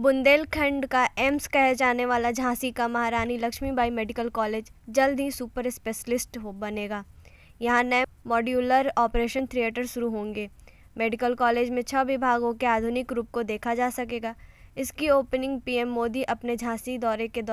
बुंदेलखंड का एम्स कहे जाने वाला झांसी का महारानी लक्ष्मीबाई मेडिकल कॉलेज जल्द ही सुपर स्पेशलिस्ट हो बनेगा यहाँ नए मॉड्यूलर ऑपरेशन थिएटर शुरू होंगे मेडिकल कॉलेज में छह विभागों के आधुनिक रूप को देखा जा सकेगा इसकी ओपनिंग पीएम मोदी अपने झांसी दौरे के दौरान